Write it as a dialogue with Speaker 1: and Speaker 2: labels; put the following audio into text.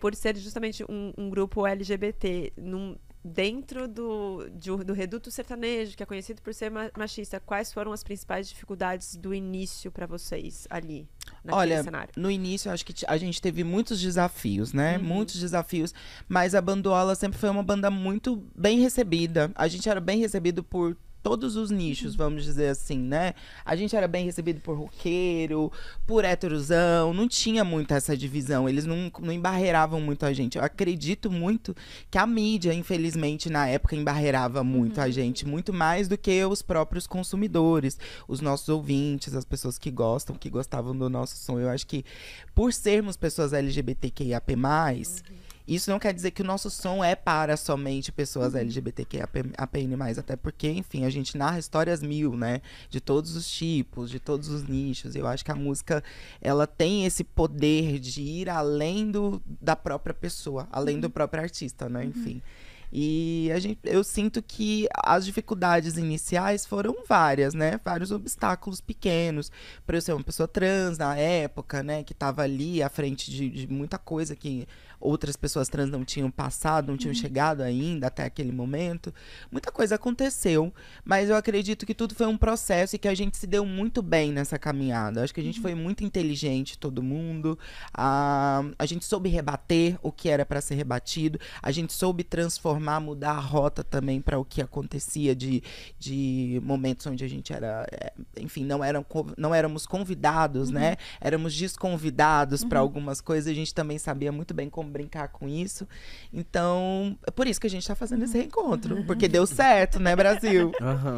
Speaker 1: por ser justamente um, um grupo LGBT num, dentro do, de, do reduto sertanejo, que é conhecido por ser machista, quais foram as principais dificuldades do início para vocês ali? Olha, cenário? no início acho que a gente teve muitos desafios, né? Uhum. Muitos desafios, mas a Bandola sempre foi uma banda muito bem recebida. A gente era bem recebido por todos os nichos, uhum. vamos dizer assim, né? A gente era bem recebido por roqueiro, por heterosão, não tinha muito essa divisão, eles não, não embarreiravam muito a gente. Eu acredito muito que a mídia, infelizmente, na época embarreirava muito uhum. a gente, muito mais do que os próprios consumidores, os nossos ouvintes, as pessoas que gostam, que gostavam do nosso som. Eu acho que por sermos pessoas LGBTQIAP+, uhum isso não quer dizer que o nosso som é para somente pessoas uhum. LGBTQ, APN+, até porque, enfim, a gente narra histórias mil, né? De todos os tipos, de todos os nichos. Eu acho que a música, ela tem esse poder de ir além do, da própria pessoa, além do uhum. próprio artista, né? Uhum. Enfim. Uhum. E a gente, eu sinto que as dificuldades iniciais foram várias, né? Vários obstáculos pequenos. para eu ser uma pessoa trans na época, né? Que estava ali à frente de, de, muita coisa que outras pessoas trans não tinham passado, não tinham uhum. chegado ainda até aquele momento. Muita coisa aconteceu, mas eu acredito que tudo foi um processo e que a gente se deu muito bem nessa caminhada. acho que a gente uhum. foi muito inteligente, todo mundo. A, ah, a gente soube rebater o que era para ser rebatido, a gente soube transformar transformar, mudar a rota também para o que acontecia de, de momentos onde a gente era, eh, enfim, não, eram, não éramos convidados, uhum. né? Éramos desconvidados uhum. para algumas coisas. A gente também sabia muito bem como brincar com isso. Então, é por isso que a gente está fazendo esse uhum. reencontro, uhum. porque deu certo, né, Brasil? Uhum.